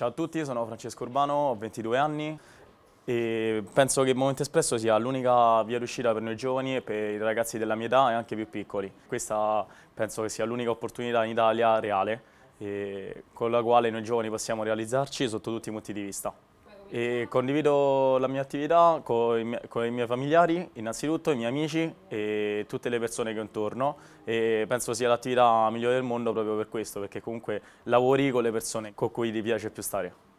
Ciao a tutti, sono Francesco Urbano, ho 22 anni e penso che il Momento Espresso sia l'unica via d'uscita per noi giovani e per i ragazzi della mia età e anche più piccoli. Questa penso che sia l'unica opportunità in Italia reale con la quale noi giovani possiamo realizzarci sotto tutti i punti di vista. E condivido la mia attività con i, miei, con i, miei familiari, innanzitutto i miei amici e tutte le persone che ho intorno e penso sia l'attività migliore del mondo proprio per questo, perché comunque lavori con le persone con cui ti piace più stare.